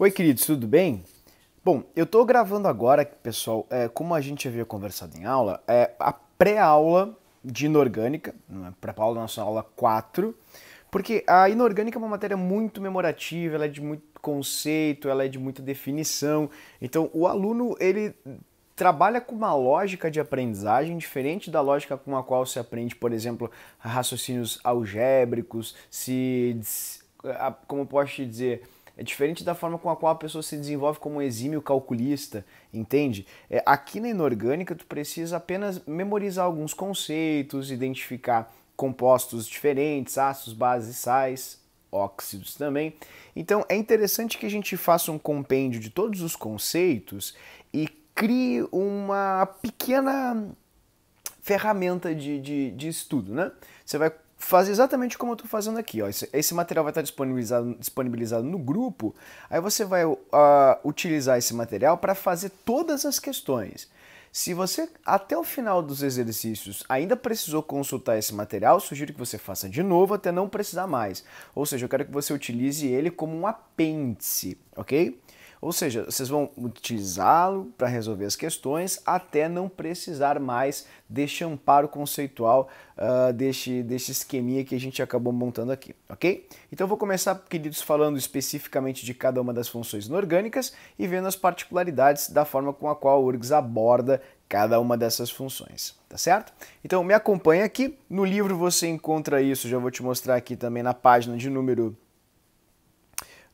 Oi, queridos, tudo bem? Bom, eu estou gravando agora, pessoal, é, como a gente havia conversado em aula, é a pré-aula de inorgânica, é? para pré-aula da nossa aula 4, porque a inorgânica é uma matéria muito memorativa, ela é de muito conceito, ela é de muita definição. Então, o aluno, ele trabalha com uma lógica de aprendizagem diferente da lógica com a qual se aprende, por exemplo, raciocínios algébricos, se como posso te dizer, é diferente da forma com a qual a pessoa se desenvolve como um exímio calculista, entende? É, aqui na inorgânica, tu precisa apenas memorizar alguns conceitos, identificar compostos diferentes, ácidos, bases, sais, óxidos também. Então é interessante que a gente faça um compêndio de todos os conceitos e crie uma pequena ferramenta de, de, de estudo, né? Você vai faz exatamente como eu estou fazendo aqui. Ó. Esse, esse material vai estar disponibilizado, disponibilizado no grupo, aí você vai uh, utilizar esse material para fazer todas as questões. Se você até o final dos exercícios ainda precisou consultar esse material, sugiro que você faça de novo até não precisar mais. Ou seja, eu quero que você utilize ele como um apêndice, ok? Ou seja, vocês vão utilizá-lo para resolver as questões até não precisar mais deste amparo conceitual, uh, deste, deste esqueminha que a gente acabou montando aqui, ok? Então vou começar, queridos, falando especificamente de cada uma das funções inorgânicas e vendo as particularidades da forma com a qual o URGS aborda cada uma dessas funções, tá certo? Então me acompanha aqui, no livro você encontra isso, já vou te mostrar aqui também na página de número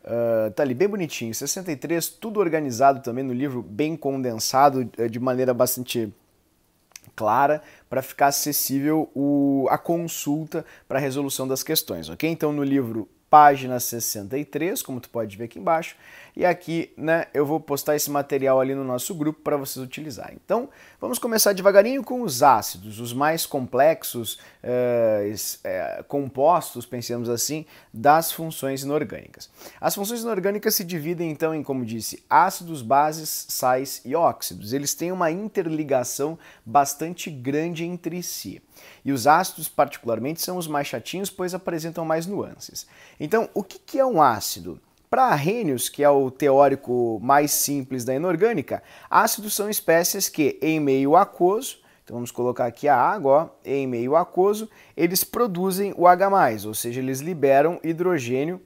Uh, tá ali bem bonitinho, 63, tudo organizado também no livro, bem condensado, eh, de maneira bastante clara, para ficar acessível o, a consulta para a resolução das questões, ok? Então no livro página 63, como tu pode ver aqui embaixo, e aqui, né, eu vou postar esse material ali no nosso grupo para vocês utilizarem. Então, vamos começar devagarinho com os ácidos, os mais complexos é, é, compostos, pensemos assim, das funções inorgânicas. As funções inorgânicas se dividem então em, como disse, ácidos, bases, sais e óxidos. Eles têm uma interligação bastante grande entre si. E os ácidos, particularmente, são os mais chatinhos, pois apresentam mais nuances. Então, o que é um ácido? Para Arrhenius, que é o teórico mais simples da inorgânica, ácidos são espécies que, em meio aquoso, então vamos colocar aqui a água, ó, em meio aquoso, eles produzem o H+, ou seja, eles liberam hidrogênio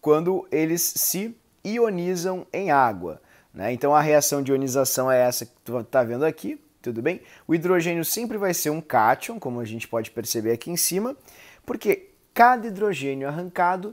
quando eles se ionizam em água. Né? Então a reação de ionização é essa que tu está vendo aqui, tudo bem? O hidrogênio sempre vai ser um cátion, como a gente pode perceber aqui em cima, porque Cada hidrogênio arrancado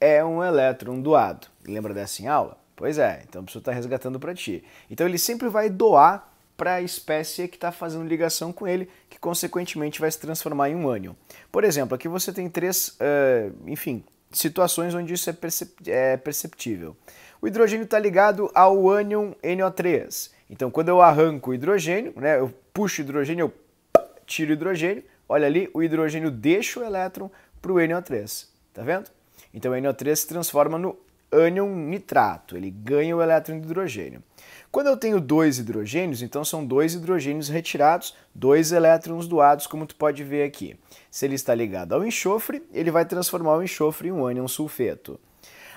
é um elétron doado. Lembra dessa em aula? Pois é, então a pessoa está resgatando para ti. Então ele sempre vai doar para a espécie que está fazendo ligação com ele, que consequentemente vai se transformar em um ânion. Por exemplo, aqui você tem três, uh, enfim, situações onde isso é, percep é perceptível. O hidrogênio está ligado ao ânion NO3. Então, quando eu arranco o hidrogênio, né, eu puxo o hidrogênio, eu tiro o hidrogênio, olha ali, o hidrogênio deixa o elétron, para o NO3, tá vendo? Então o NO3 se transforma no ânion nitrato, ele ganha o elétron de hidrogênio. Quando eu tenho dois hidrogênios, então são dois hidrogênios retirados, dois elétrons doados, como tu pode ver aqui. Se ele está ligado ao enxofre, ele vai transformar o enxofre em um ânion sulfeto.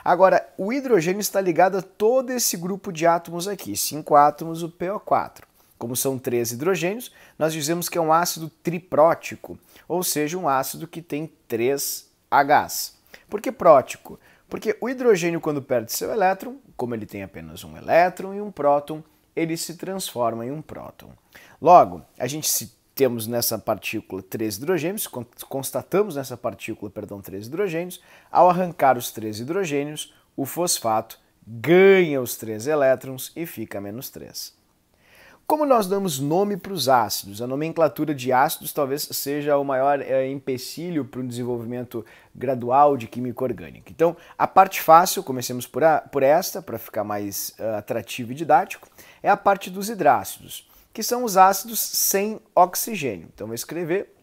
Agora, o hidrogênio está ligado a todo esse grupo de átomos aqui, cinco átomos, o PO4. Como são três hidrogênios, nós dizemos que é um ácido triprótico, ou seja, um ácido que tem três Hs. Por que prótico? Porque o hidrogênio, quando perde seu elétron, como ele tem apenas um elétron e um próton, ele se transforma em um próton. Logo, a gente se temos nessa partícula três hidrogênios, constatamos nessa partícula, perdão, três hidrogênios, ao arrancar os três hidrogênios, o fosfato ganha os três elétrons e fica menos 3. Como nós damos nome para os ácidos? A nomenclatura de ácidos talvez seja o maior é, empecilho para o desenvolvimento gradual de química orgânica. Então, a parte fácil, comecemos por, a, por esta, para ficar mais uh, atrativo e didático, é a parte dos hidrácidos, que são os ácidos sem oxigênio. Então, vou escrever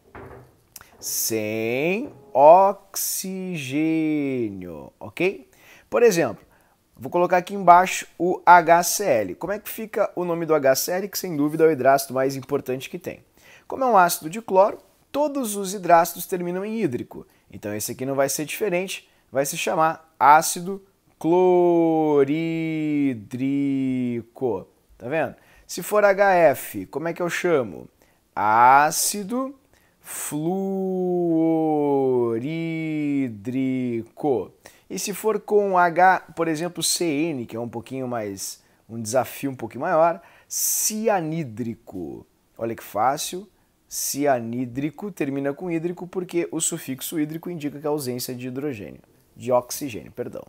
sem oxigênio, ok? Por exemplo, Vou colocar aqui embaixo o HCl. Como é que fica o nome do HCl, que sem dúvida é o hidrácido mais importante que tem? Como é um ácido de cloro, todos os hidrácidos terminam em hídrico. Então esse aqui não vai ser diferente, vai se chamar ácido clorídrico. Tá vendo? Se for HF, como é que eu chamo? Ácido fluorídrico. E se for com H, por exemplo, CN, que é um pouquinho mais um desafio um pouquinho maior, cianídrico. Olha que fácil. Cianídrico termina com hídrico porque o sufixo hídrico indica que é a ausência de hidrogênio, de oxigênio, perdão.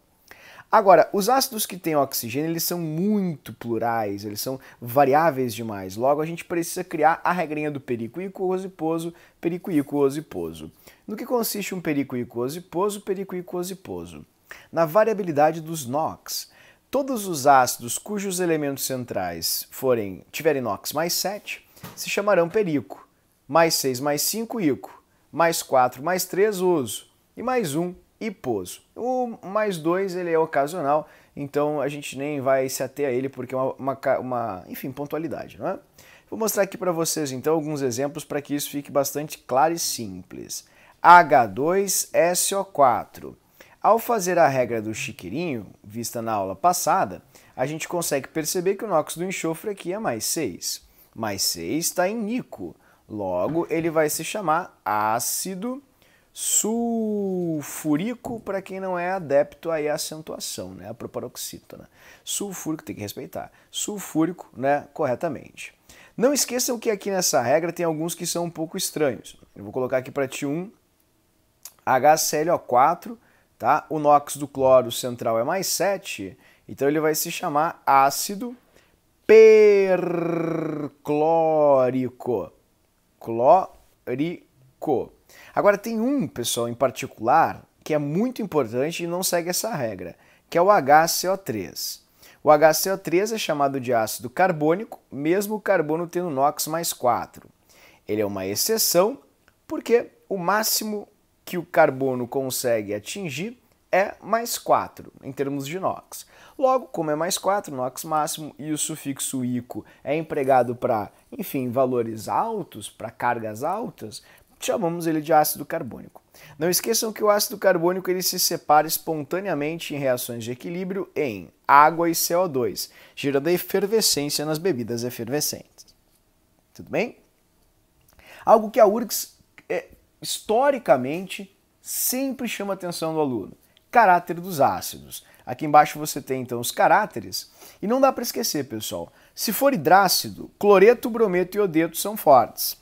Agora, os ácidos que têm oxigênio, eles são muito plurais, eles são variáveis demais. Logo, a gente precisa criar a regrinha do perico pericuíco, osiposo, pericuíco, osiposo. No que consiste um perico pericuíco, osiposo, pericuíco, osiposo? Na variabilidade dos NOx. Todos os ácidos cujos elementos centrais forem tiverem NOx mais 7 se chamarão perico, mais 6 mais 5 ico, mais 4 mais 3 oso e mais 1 e pouso. O mais dois ele é ocasional, então a gente nem vai se ater a ele porque é uma, uma, uma enfim, pontualidade, não é? Vou mostrar aqui para vocês então alguns exemplos para que isso fique bastante claro e simples. H2SO4. Ao fazer a regra do chiqueirinho, vista na aula passada, a gente consegue perceber que o óxido do enxofre aqui é mais 6. Mais 6 está em nico, logo ele vai se chamar ácido sulfúrico para quem não é adepto aí à acentuação, né? A proparoxítona. Sulfúrico tem que respeitar. Sulfúrico, né, corretamente. Não esqueçam que aqui nessa regra tem alguns que são um pouco estranhos. Eu vou colocar aqui para ti um HClO4, tá? O NOx do cloro central é mais 7, então ele vai se chamar ácido perclórico. Clórico. Agora tem um, pessoal, em particular, que é muito importante e não segue essa regra, que é o HCO3. O HCO3 é chamado de ácido carbônico, mesmo o carbono tendo NOx mais 4. Ele é uma exceção porque o máximo que o carbono consegue atingir é mais 4 em termos de NOx. Logo, como é mais 4, NOx máximo e o sufixo ico é empregado para, enfim, valores altos, para cargas altas, chamamos ele de ácido carbônico. Não esqueçam que o ácido carbônico ele se separa espontaneamente em reações de equilíbrio em água e CO2, gerando efervescência nas bebidas efervescentes. Tudo bem? Algo que a URGS é, historicamente sempre chama a atenção do aluno: caráter dos ácidos. Aqui embaixo você tem então os caráteres. E não dá para esquecer, pessoal. Se for hidrácido, cloreto, brometo e iodeto são fortes.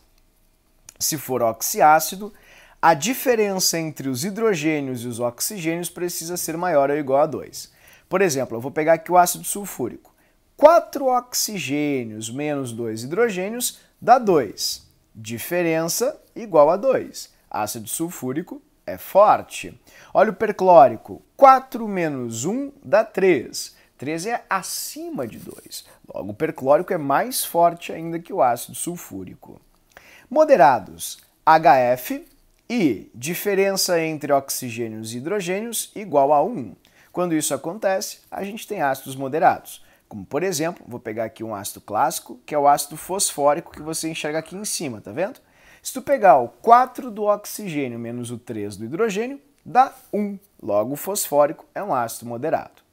Se for oxiácido, a diferença entre os hidrogênios e os oxigênios precisa ser maior ou igual a 2. Por exemplo, eu vou pegar aqui o ácido sulfúrico. 4 oxigênios menos 2 hidrogênios dá 2. Diferença igual a 2. Ácido sulfúrico é forte. Óleo perclórico. 4 menos 1 dá 3. 3 é acima de 2. Logo, o perclórico é mais forte ainda que o ácido sulfúrico. Moderados, HF e diferença entre oxigênios e hidrogênios igual a 1. Quando isso acontece, a gente tem ácidos moderados. Como por exemplo, vou pegar aqui um ácido clássico, que é o ácido fosfórico que você enxerga aqui em cima, tá vendo? Se tu pegar o 4 do oxigênio menos o 3 do hidrogênio, dá 1. Logo, o fosfórico é um ácido moderado.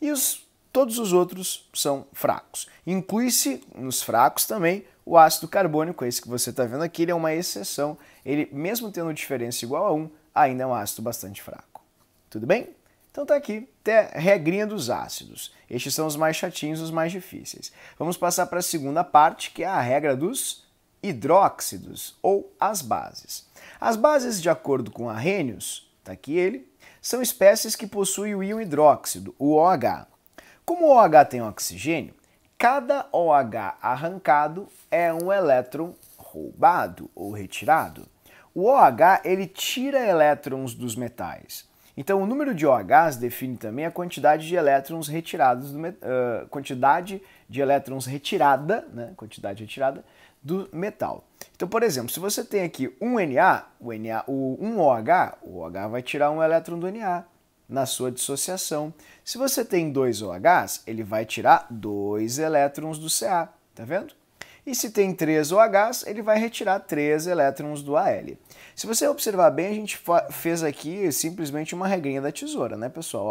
E os, todos os outros são fracos. Inclui-se nos fracos também o ácido carbônico, esse que você está vendo aqui, ele é uma exceção. Ele, mesmo tendo diferença igual a 1, ainda é um ácido bastante fraco. Tudo bem? Então tá aqui, até regrinha dos ácidos. Estes são os mais chatinhos, os mais difíceis. Vamos passar para a segunda parte, que é a regra dos hidróxidos, ou as bases. As bases, de acordo com Arrhenius, tá aqui ele, são espécies que possuem o íon hidróxido, o OH. Como o OH tem oxigênio, Cada OH arrancado é um elétron roubado ou retirado. O OH ele tira elétrons dos metais. Então, o número de OHs define também a quantidade de elétrons retirados do uh, quantidade de elétrons retirada, né? Quantidade retirada do metal. Então, por exemplo, se você tem aqui um Na, o Na, o 1 OH, o OH vai tirar um elétron do Na na sua dissociação. Se você tem dois OHs, ele vai tirar dois elétrons do Ca, tá vendo? E se tem três OHs, ele vai retirar três elétrons do Al. Se você observar bem, a gente fez aqui simplesmente uma regrinha da tesoura, né, pessoal?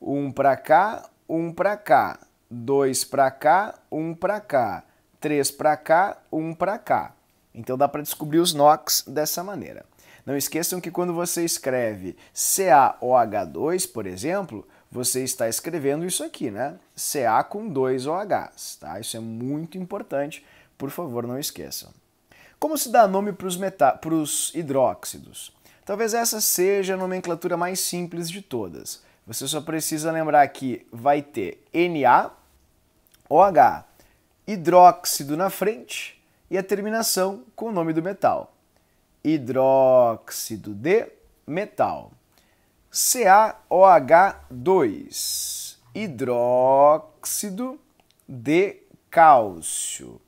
Ó, um para cá, um para cá, dois para cá, um para cá, três para cá, um para cá. Então dá para descobrir os NOx dessa maneira. Não esqueçam que quando você escreve CaOH2, por exemplo, você está escrevendo isso aqui, né? CA com dois OHs, tá? Isso é muito importante, por favor, não esqueçam. Como se dá nome para os hidróxidos? Talvez essa seja a nomenclatura mais simples de todas. Você só precisa lembrar que vai ter Na, OH, hidróxido na frente e a terminação com o nome do metal. Hidróxido de metal. CaOH2, hidróxido de cálcio.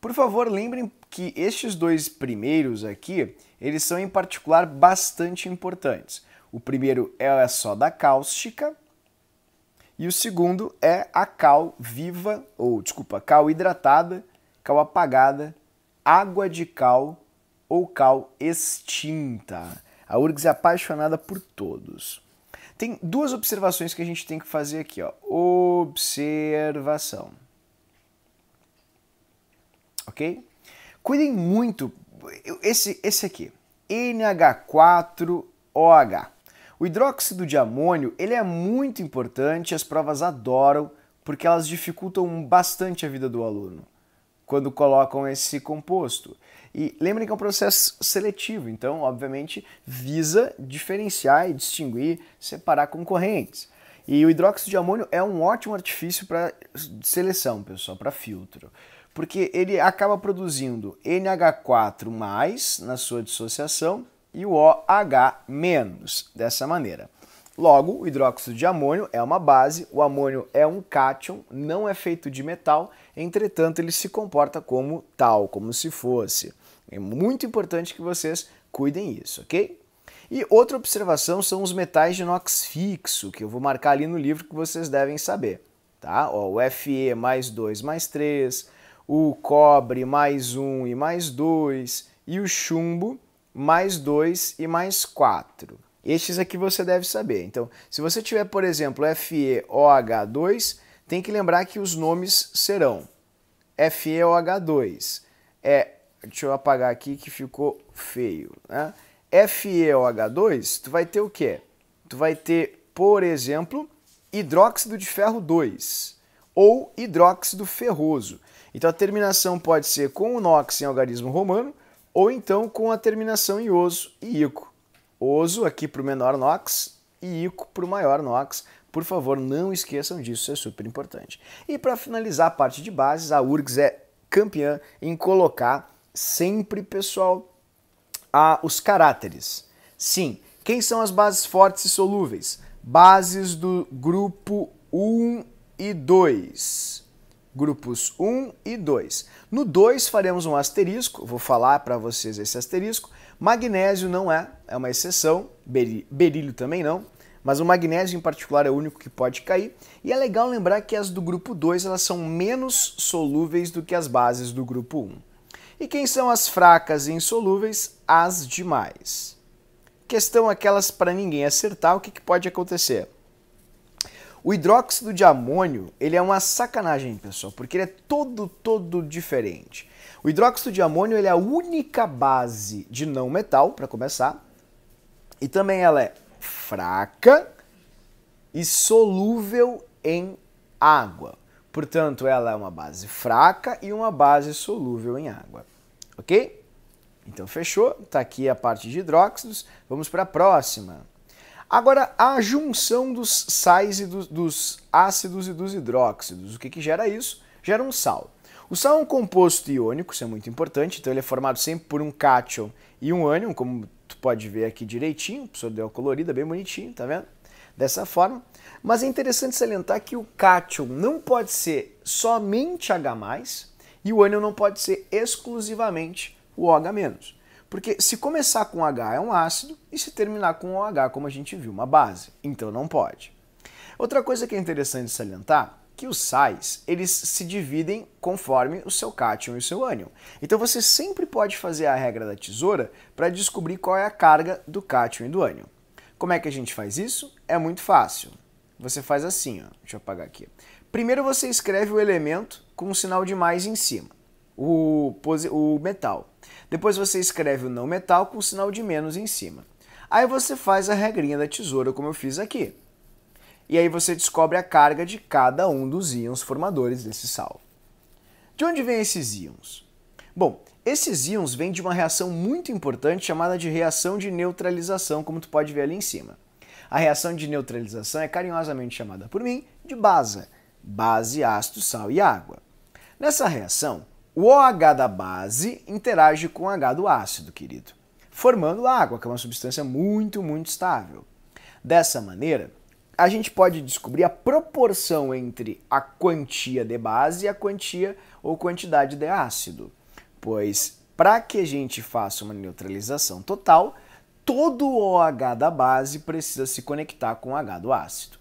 Por favor, lembrem que estes dois primeiros aqui, eles são em particular bastante importantes. O primeiro é a é soda cáustica e o segundo é a cal viva, ou desculpa, cal hidratada, cal apagada, água de cal ou cal extinta. A URGS é apaixonada por todos. Tem duas observações que a gente tem que fazer aqui, ó. Observação. Ok? Cuidem muito. Esse, esse aqui, NH4OH. O hidróxido de amônio ele é muito importante, as provas adoram, porque elas dificultam bastante a vida do aluno quando colocam esse composto. E lembrem que é um processo seletivo, então, obviamente, visa diferenciar e distinguir, separar concorrentes. E o hidróxido de amônio é um ótimo artifício para seleção, pessoal, para filtro. Porque ele acaba produzindo NH4 na sua dissociação e o OH dessa maneira. Logo, o hidróxido de amônio é uma base, o amônio é um cátion, não é feito de metal, entretanto ele se comporta como tal, como se fosse. É muito importante que vocês cuidem isso, ok? E outra observação são os metais de inox fixo, que eu vou marcar ali no livro que vocês devem saber. Tá? Ó, o Fe mais 2 mais 3, o cobre mais 1 um e mais 2, e o chumbo mais 2 e mais 4. Estes aqui você deve saber. Então, se você tiver, por exemplo, FeOH2, tem que lembrar que os nomes serão FeOH2. É, deixa eu apagar aqui que ficou feio. Né? FeOH2, tu vai ter o quê? Tu vai ter, por exemplo, hidróxido de ferro 2 ou hidróxido ferroso. Então a terminação pode ser com o NOX em algarismo romano ou então com a terminação em oso e ico. Oso aqui para o menor NOx e Ico para o maior NOx. Por favor, não esqueçam disso, isso é super importante. E para finalizar a parte de bases, a URGS é campeã em colocar sempre, pessoal, a, os caráteres. Sim, quem são as bases fortes e solúveis? Bases do grupo 1 e 2. Grupos 1 e 2. No 2 faremos um asterisco, vou falar para vocês esse asterisco, Magnésio não é, é uma exceção, berílio também não, mas o magnésio em particular é o único que pode cair. E é legal lembrar que as do grupo 2 elas são menos solúveis do que as bases do grupo 1. Um. E quem são as fracas e insolúveis? As demais. Questão aquelas para ninguém acertar, o que, que pode acontecer? O hidróxido de amônio, ele é uma sacanagem, pessoal, porque ele é todo, todo diferente. O hidróxido de amônio, ele é a única base de não metal, para começar, e também ela é fraca e solúvel em água. Portanto, ela é uma base fraca e uma base solúvel em água. Ok? Então fechou, está aqui a parte de hidróxidos. Vamos para a próxima. Agora, a junção dos sais e do, dos ácidos e dos hidróxidos, o que, que gera isso? Gera um sal. O sal é um composto iônico, isso é muito importante, então ele é formado sempre por um cátion e um ânion, como tu pode ver aqui direitinho, o professor deu a colorida bem bonitinho, tá vendo? Dessa forma. Mas é interessante salientar que o cátion não pode ser somente H+, e o ânion não pode ser exclusivamente o OH-. Porque se começar com H é um ácido e se terminar com OH, como a gente viu, uma base. Então não pode. Outra coisa que é interessante salientar que os sais, eles se dividem conforme o seu cátion e o seu ânion. Então você sempre pode fazer a regra da tesoura para descobrir qual é a carga do cátion e do ânion. Como é que a gente faz isso? É muito fácil. Você faz assim, ó. deixa eu apagar aqui. Primeiro você escreve o elemento com um sinal de mais em cima, o, o metal. Depois você escreve o não metal com o sinal de menos em cima. Aí você faz a regrinha da tesoura, como eu fiz aqui. E aí você descobre a carga de cada um dos íons formadores desse sal. De onde vêm esses íons? Bom, esses íons vêm de uma reação muito importante chamada de reação de neutralização, como tu pode ver ali em cima. A reação de neutralização é carinhosamente chamada por mim de base, base, ácido, sal e água. Nessa reação, o OH da base interage com o H do ácido, querido, formando água, que é uma substância muito, muito estável. Dessa maneira, a gente pode descobrir a proporção entre a quantia de base e a quantia ou quantidade de ácido, pois para que a gente faça uma neutralização total, todo o OH da base precisa se conectar com o H do ácido.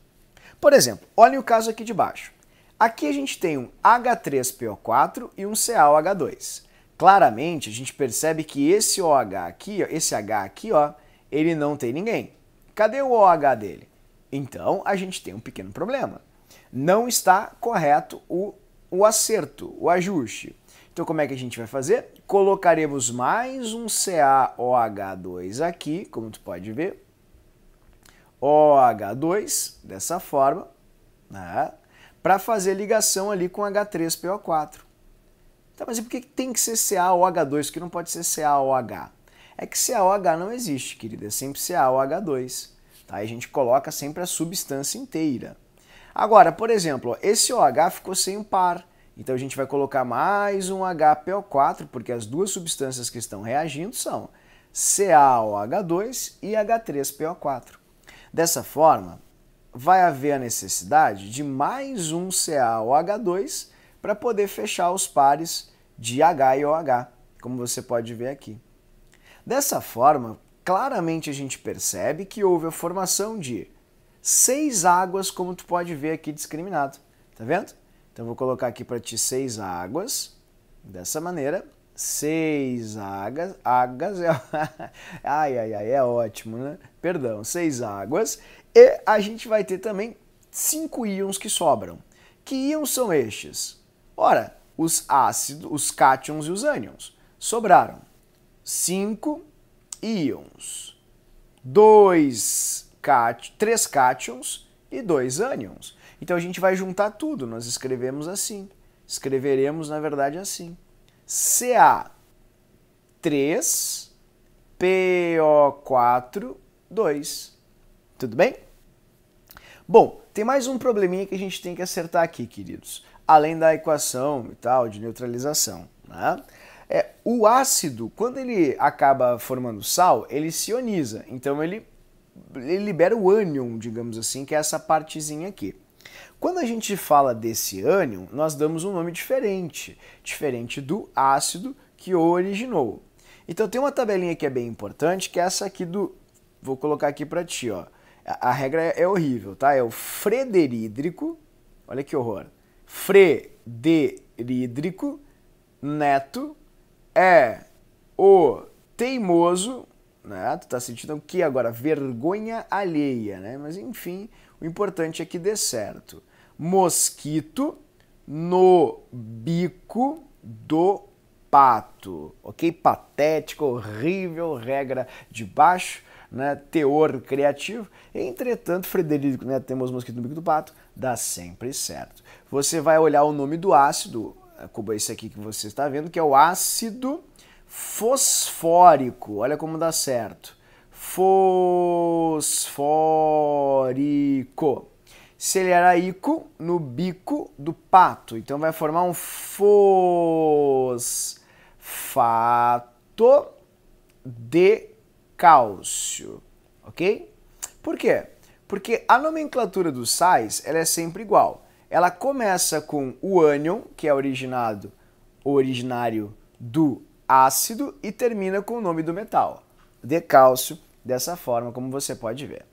Por exemplo, olhem o caso aqui de baixo. Aqui a gente tem um H3PO4 e um CaOH2. Claramente a gente percebe que esse OH aqui, esse H aqui, ó, ele não tem ninguém. Cadê o OH dele? Então a gente tem um pequeno problema. Não está correto o, o acerto, o ajuste. Então como é que a gente vai fazer? Colocaremos mais um CaOH2 aqui, como tu pode ver. OH2, dessa forma, né? para fazer ligação ali com H3PO4. Tá, mas e por que tem que ser CaOH2, que não pode ser CaOH? É que CaOH não existe, querida, é sempre CaOH2. Tá? a gente coloca sempre a substância inteira. Agora, por exemplo, esse OH ficou sem um par, então a gente vai colocar mais um HPO4, porque as duas substâncias que estão reagindo são CaOH2 e H3PO4. Dessa forma, vai haver a necessidade de mais um CaOH2 para poder fechar os pares de H e OH, como você pode ver aqui. Dessa forma, claramente a gente percebe que houve a formação de seis águas, como tu pode ver aqui discriminado, tá vendo? Então vou colocar aqui para ti seis águas, dessa maneira, seis águas, águas é ai, ai, ai, é ótimo, né? Perdão, seis águas, e a gente vai ter também cinco íons que sobram. Que íons são estes? Ora, os ácidos, os cátions e os ânions. Sobraram Cinco íons, dois cátions, cátions e dois ânions. Então a gente vai juntar tudo, nós escrevemos assim. Escreveremos, na verdade, assim. Ca3, PO4, 2. Tudo bem? Bom, tem mais um probleminha que a gente tem que acertar aqui, queridos. Além da equação e tal, de neutralização. Né? É, o ácido, quando ele acaba formando sal, ele se ioniza. Então ele, ele libera o ânion, digamos assim, que é essa partezinha aqui. Quando a gente fala desse ânion, nós damos um nome diferente, diferente do ácido que o originou. Então tem uma tabelinha que é bem importante, que é essa aqui do, vou colocar aqui para ti, ó, a, regra é, é, horrível, tá? É o frederídrico, olha que horror. Frederídrico Neto é o teimoso, né? Tu tá sentindo o que agora? Vergonha alheia, né? Mas enfim, o importante é que dê certo. Mosquito no bico do pato, ok? Patética, horrível regra de baixo né, teor criativo. Entretanto, Frederico, né, temos mosquito no bico do pato, dá sempre certo. Você vai olhar o nome do ácido, eh, como esse aqui que você está vendo, que é o ácido fosfórico. Olha como dá certo. Fosfórico. ico no bico do pato. Então vai formar um fosfato de cálcio, ok? Por quê? Porque a nomenclatura dos sais ela é sempre igual. Ela começa com o ânion, que é originado, originário do ácido, e termina com o nome do metal, De cálcio dessa forma, como você pode ver.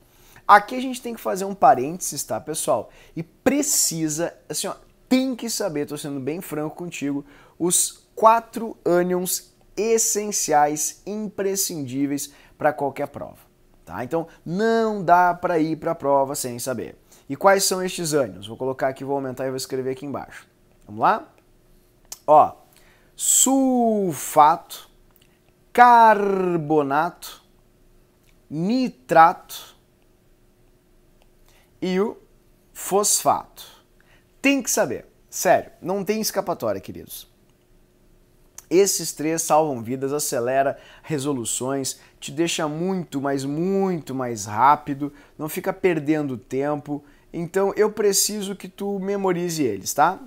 Aqui a gente tem que fazer um parênteses, tá, pessoal? E precisa, assim, ó, tem que saber, tô sendo bem franco contigo, os quatro ânions essenciais, imprescindíveis para qualquer prova. Tá? Então não dá para ir para a prova sem saber. E quais são estes ânimos? Vou colocar aqui, vou aumentar e vou escrever aqui embaixo. Vamos lá? Ó, sulfato, carbonato, nitrato e o fosfato. Tem que saber. Sério, não tem escapatória, queridos. Esses três salvam vidas, acelera resoluções, te deixa muito, mas muito mais rápido, não fica perdendo tempo. Então eu preciso que tu memorize eles, tá?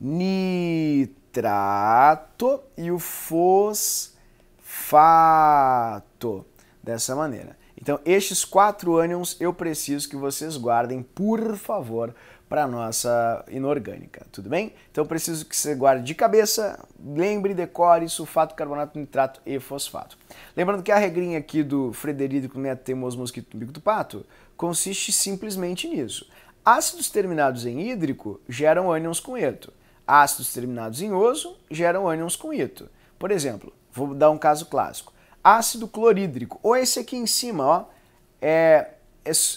Nitrato e o fosfato. Dessa maneira. Então, estes quatro ânions eu preciso que vocês guardem, por favor, para nossa inorgânica, tudo bem? Então preciso que você guarde de cabeça, lembre, decore sulfato, carbonato, nitrato e fosfato. Lembrando que a regrinha aqui do Frederico Neto né, temos Mosquito do Bico do Pato consiste simplesmente nisso. Ácidos terminados em hídrico geram ânions com eto. Ácidos terminados em oso geram ânions com ito. Por exemplo, vou dar um caso clássico. Ácido clorídrico, ou esse aqui em cima, ó, é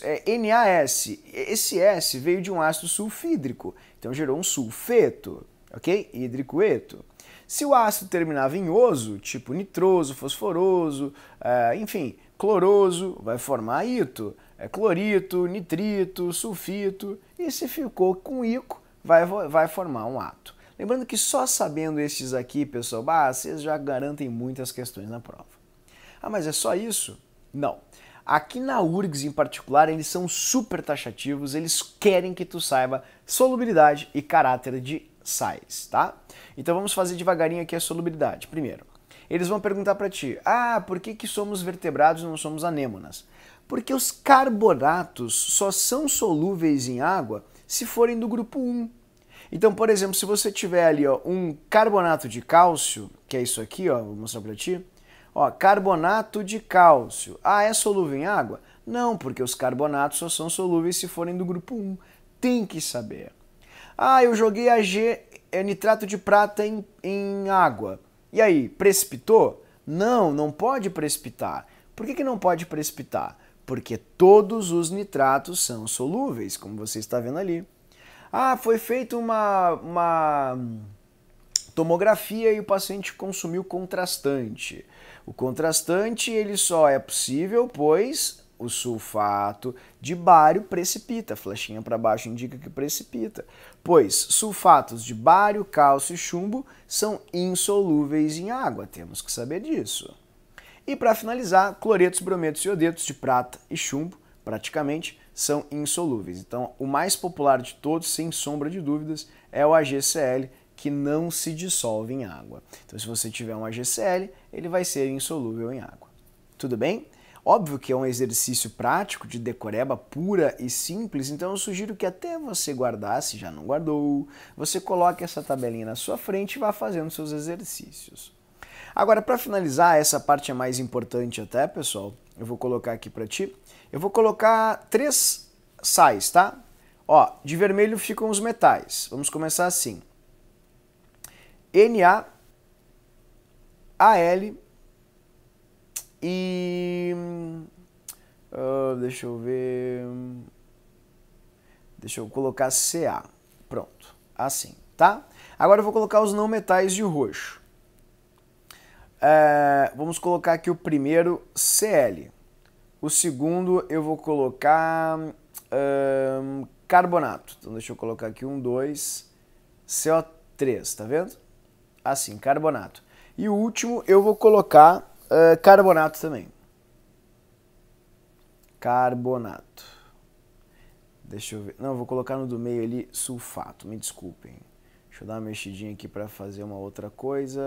é, é NaS. Esse S veio de um ácido sulfídrico, então gerou um sulfeto, ok? Hidricoeto. Se o ácido terminava em oso, tipo nitroso, fosforoso, é, enfim, cloroso, vai formar ito, é clorito, nitrito, sulfito, e se ficou com ico, vai, vai formar um ato. Lembrando que só sabendo esses aqui, pessoal, bah, vocês já garantem muitas questões na prova. Ah, mas é só isso? Não. Aqui na URGS em particular, eles são super taxativos, eles querem que tu saiba solubilidade e caráter de sais, tá? Então vamos fazer devagarinho aqui a solubilidade. Primeiro, eles vão perguntar para ti: "Ah, por que que somos vertebrados e não somos anêmonas?" Porque os carbonatos só são solúveis em água se forem do grupo 1. Então, por exemplo, se você tiver ali ó, um carbonato de cálcio, que é isso aqui, ó, vou mostrar para ti, Ó, carbonato de cálcio. Ah, é solúvel em água? Não, porque os carbonatos só são solúveis se forem do grupo 1. Tem que saber. Ah, eu joguei a é, nitrato de prata em, em água. E aí, precipitou? Não, não pode precipitar. Por que, que não pode precipitar? Porque todos os nitratos são solúveis, como você está vendo ali. Ah, foi feita uma, uma tomografia e o paciente consumiu contrastante. O contrastante ele só é possível, pois o sulfato de bário precipita, flechinha para baixo indica que precipita, pois sulfatos de bário, cálcio e chumbo são insolúveis em água, temos que saber disso. E para finalizar, cloretos, brometos e iodetos de prata e chumbo, praticamente, são insolúveis. Então, o mais popular de todos, sem sombra de dúvidas, é o AgCl, que não se dissolve em água. Então, se você tiver um AgCl, ele vai ser insolúvel em água. Tudo bem? Óbvio que é um exercício prático de decoreba pura e simples, então eu sugiro que até você guardar, se já não guardou, você coloque essa tabelinha na sua frente e vá fazendo seus exercícios. Agora, para finalizar, essa parte é mais importante até, pessoal, eu vou colocar aqui para ti. Eu vou colocar três sais, tá? Ó, de vermelho ficam os metais. Vamos começar assim. NA, AL e. Uh, deixa eu ver. Hum, deixa eu colocar CA. Pronto. Assim, tá? Agora eu vou colocar os não metais de roxo. É, vamos colocar aqui o primeiro CL. O segundo eu vou colocar um, carbonato. Então deixa eu colocar aqui um, dois, CO3, tá vendo? assim, carbonato. E o último eu vou colocar uh, carbonato também. Carbonato. Deixa eu ver. Não, vou colocar no do meio ali sulfato, me desculpem. Deixa eu dar uma mexidinha aqui para fazer uma outra coisa.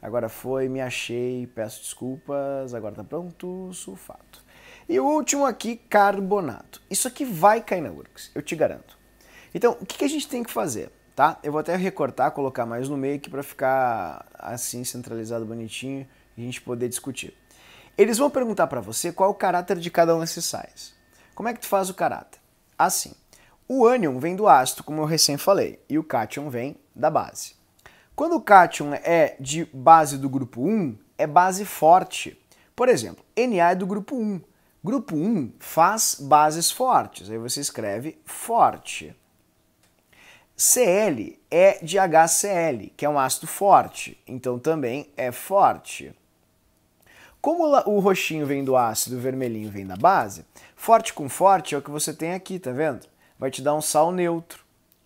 Agora foi, me achei, peço desculpas. Agora tá pronto, sulfato. E o último aqui, carbonato. Isso aqui vai cair na Works, eu te garanto. Então, o que, que a gente tem que fazer? tá? Eu vou até recortar, colocar mais no meio aqui para ficar assim centralizado bonitinho e a gente poder discutir. Eles vão perguntar para você qual o caráter de cada um desses sais. Como é que tu faz o caráter? Assim, o ânion vem do ácido, como eu recém falei, e o cátion vem da base. Quando o cátion é de base do grupo 1, é base forte. Por exemplo, Na é do grupo 1. Grupo 1 faz bases fortes, aí você escreve forte. Cl é de HCl, que é um ácido forte, então também é forte. Como o roxinho vem do ácido o vermelhinho vem da base, forte com forte é o que você tem aqui, tá vendo? Vai te dar um sal neutro.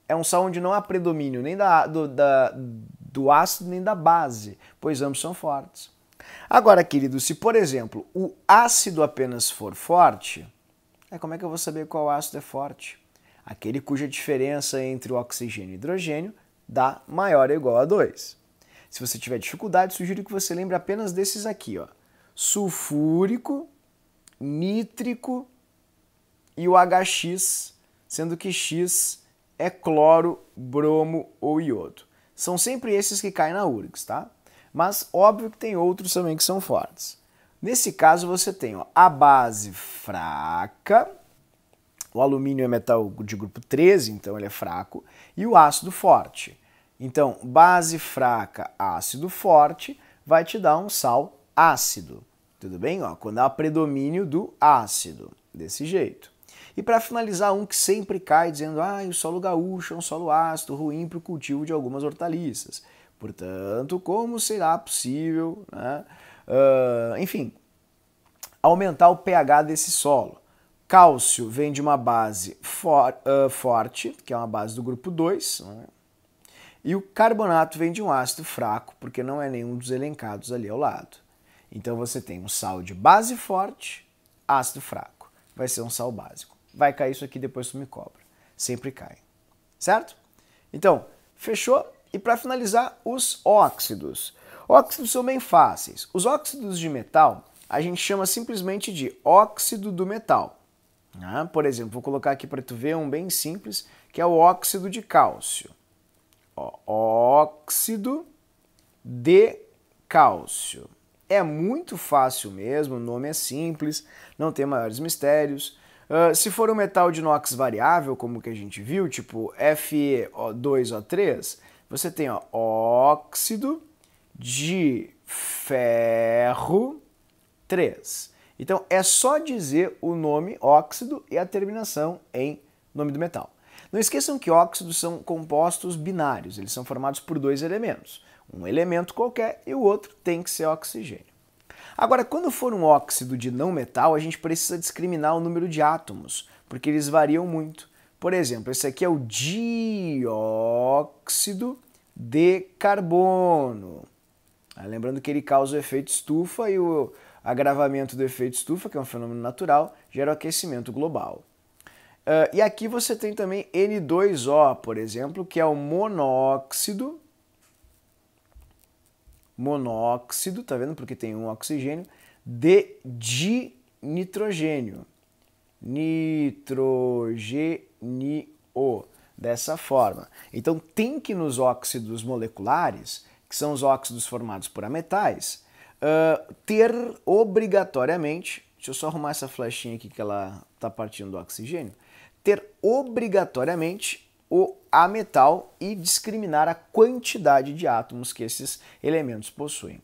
É um sal onde não há predomínio nem da, do, da, do ácido nem da base, pois ambos são fortes. Agora, querido, se por exemplo o ácido apenas for forte, é como é que eu vou saber qual ácido é forte? aquele cuja diferença entre o oxigênio e o hidrogênio dá maior ou igual a 2. Se você tiver dificuldade, sugiro que você lembre apenas desses aqui, ó. Sulfúrico, nítrico e o HX, sendo que X é cloro, bromo ou iodo. São sempre esses que caem na URGS, tá? Mas óbvio que tem outros também que são fortes. Nesse caso você tem ó, a base fraca, o alumínio é metal de grupo 13, então ele é fraco, e o ácido forte. Então, base fraca, ácido forte, vai te dar um sal ácido. Tudo bem? Ó, quando há predomínio do ácido, desse jeito. E para finalizar, um que sempre cai dizendo: ah, o solo gaúcho é um solo ácido, ruim para o cultivo de algumas hortaliças. Portanto, como será possível, né? uh, enfim, aumentar o pH desse solo? Cálcio vem de uma base for, uh, forte, que é uma base do grupo 2, né? e o carbonato vem de um ácido fraco, porque não é nenhum dos elencados ali ao lado. Então você tem um sal de base forte, ácido fraco. Vai ser um sal básico. Vai cair isso aqui depois tu me cobra. Sempre cai. Certo? Então, fechou? E para finalizar, os óxidos. Óxidos são bem fáceis. Os óxidos de metal a gente chama simplesmente de óxido do metal. Ah, por exemplo, vou colocar aqui para tu ver um bem simples, que é o óxido de cálcio. Ó, óxido de cálcio. É muito fácil mesmo, o nome é simples, não tem maiores mistérios. Uh, se for um metal de inox variável, como que a gente viu, tipo FeO2O3, você tem ó, óxido de ferro 3. Então é só dizer o nome óxido e a terminação em nome do metal. Não esqueçam que óxidos são compostos binários, eles são formados por dois elementos. Um elemento qualquer e o outro tem que ser oxigênio. Agora, quando for um óxido de não metal, a gente precisa discriminar o número de átomos, porque eles variam muito. Por exemplo, esse aqui é o dióxido de carbono. Ah, lembrando que ele causa o efeito estufa e o Agravamento do efeito estufa, que é um fenômeno natural, gera o aquecimento global. Uh, e aqui você tem também N2O, por exemplo, que é o monóxido. Monóxido, tá vendo? Porque tem um oxigênio, de, dinitrogênio. nitrogênio. Nitrogênio. Dessa forma. Então, tem que nos óxidos moleculares, que são os óxidos formados por ametais, ah, ter obrigatoriamente, deixa eu só arrumar essa flechinha aqui que ela está partindo do oxigênio, ter obrigatoriamente o a metal e discriminar a quantidade de átomos que esses elementos possuem.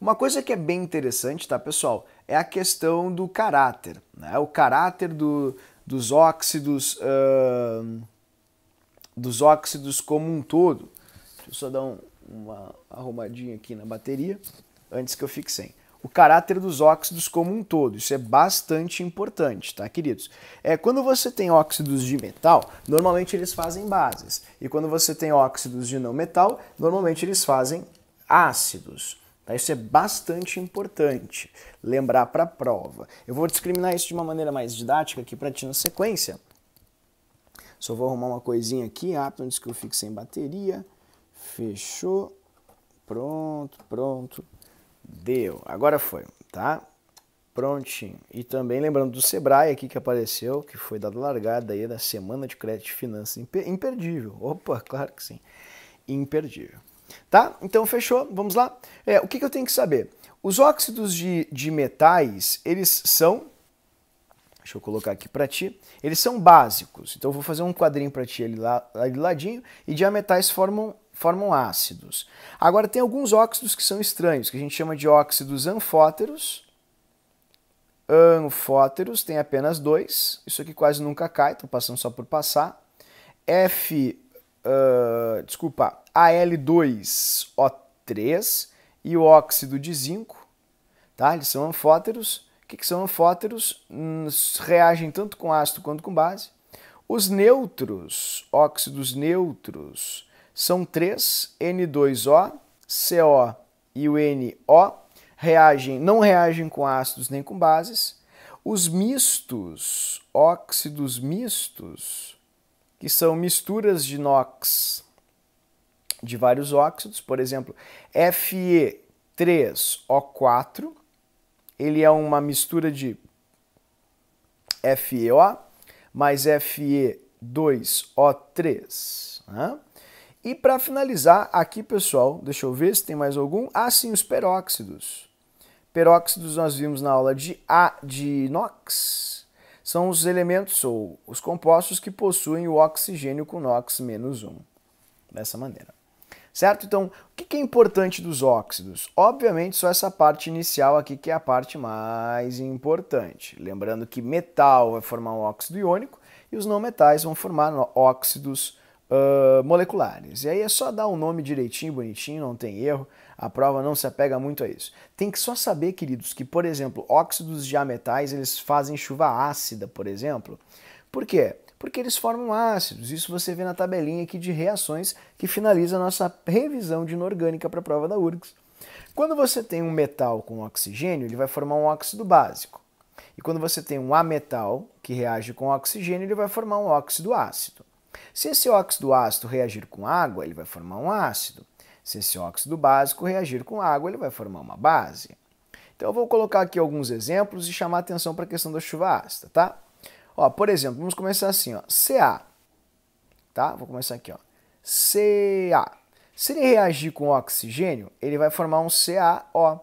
Uma coisa que é bem interessante, tá, pessoal, é a questão do caráter, né? O caráter do, dos óxidos, uh, dos óxidos como um todo. Deixa eu só dar um, uma arrumadinha aqui na bateria antes que eu fique sem. O caráter dos óxidos como um todo, isso é bastante importante, tá, queridos? É, quando você tem óxidos de metal, normalmente eles fazem bases. E quando você tem óxidos de não metal, normalmente eles fazem ácidos. Tá? Isso é bastante importante lembrar para a prova. Eu vou discriminar isso de uma maneira mais didática aqui para ti na sequência. Só vou arrumar uma coisinha aqui rápido antes que eu fique sem bateria. Fechou. Pronto, pronto, Deu, agora foi, tá? Prontinho. E também lembrando do Sebrae aqui que apareceu, que foi dado largada aí da Semana de Crédito e Finanças. Imperdível. Opa, claro que sim. Imperdível. Tá? Então fechou, vamos lá. É, o que, que eu tenho que saber? Os óxidos de, de metais, eles são deixa eu colocar aqui para ti, eles são básicos. Então eu vou fazer um quadrinho para ti ali, lá, ali ladinho, e diametais formam formam ácidos. Agora, tem alguns óxidos que são estranhos, que a gente chama de óxidos anfóteros. Anfóteros tem apenas dois, isso aqui quase nunca cai, estou passando só por passar. F, uh, desculpa, Al2O3 e o óxido de zinco, tá? Eles são anfóteros. O que, que são anfóteros? Hum, reagem tanto com ácido quanto com base. Os neutros, óxidos neutros, são três, N2O, CO e o NO, reagem, não reagem com ácidos nem com bases. Os mistos, óxidos mistos, que são misturas de NOx de vários óxidos, por exemplo, Fe3O4, ele é uma mistura de FeO mais Fe2O3. Né? E para finalizar, aqui pessoal, deixa eu ver se tem mais algum. Ah, sim, os peróxidos. Peróxidos nós vimos na aula de A de NOx. São os elementos ou os compostos que possuem o oxigênio com NOx menos 1. Dessa maneira. Certo? Então, o que é importante dos óxidos? Obviamente, só essa parte inicial aqui que é a parte mais importante. Lembrando que metal vai formar um óxido iônico e os não metais vão formar óxidos iônicos uh, moleculares. E aí é só dar um nome direitinho, bonitinho, não tem erro. A prova não se apega muito a isso. Tem que só saber, queridos, que, por exemplo, óxidos de ametais, eles fazem chuva ácida, por exemplo. Por quê? Porque eles formam ácidos. Isso você vê na tabelinha aqui de reações que finaliza a nossa revisão de inorgânica para a prova da URGS. Quando você tem um metal com oxigênio, ele vai formar um óxido básico. E quando você tem um ametal que reage com oxigênio, ele vai formar um óxido ácido. Se esse óxido ácido reagir com água, ele vai formar um ácido. Se esse óxido básico reagir com água, ele vai formar uma base. Então eu vou colocar aqui alguns exemplos e chamar atenção para a questão da chuva ácida, tá? Ó, por exemplo, vamos começar assim, ó, CA. Tá? Vou começar aqui, ó. CA. Se ele reagir com oxigênio, ele vai formar um CaO.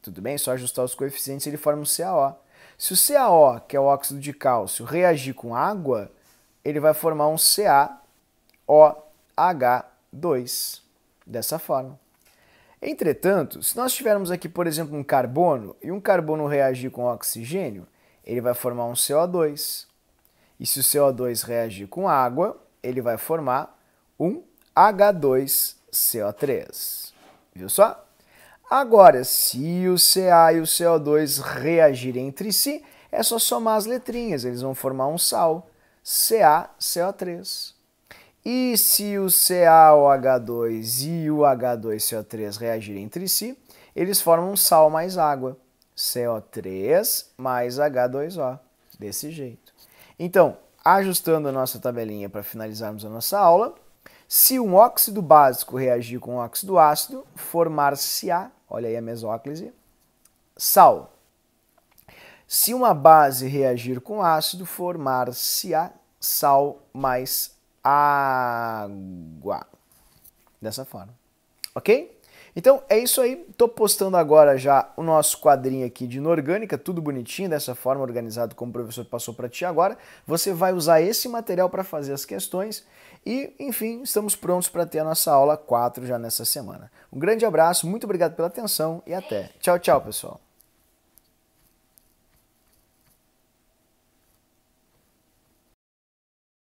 Tudo bem? Só ajustar os coeficientes, ele forma um CaO. Se o CaO, que é o óxido de cálcio, reagir com água, ele vai formar um CaOH2, dessa forma. Entretanto, se nós tivermos aqui, por exemplo, um carbono e um carbono reagir com oxigênio, ele vai formar um CO2. E se o CO2 reagir com água, ele vai formar um H2CO3. Viu só? Agora, se o Ca e o CO2 reagirem entre si, é só somar as letrinhas, eles vão formar um sal. CaCO3. E se o CaOH2 e o H2CO3 reagirem entre si, eles formam sal mais água, CO3 mais H2O, desse jeito. Então, ajustando a nossa tabelinha para finalizarmos a nossa aula, se um óxido básico reagir com um óxido ácido, formar-se-á, olha aí a mesóclise, sal. Se uma base reagir com ácido, formar-se-á sal mais água. Dessa forma. Ok? Então é isso aí. Estou postando agora já o nosso quadrinho aqui de inorgânica, tudo bonitinho, dessa forma organizado como o professor passou para ti agora. Você vai usar esse material para fazer as questões e, enfim, estamos prontos para ter a nossa aula 4 já nessa semana. Um grande abraço, muito obrigado pela atenção e até. Tchau, tchau, pessoal.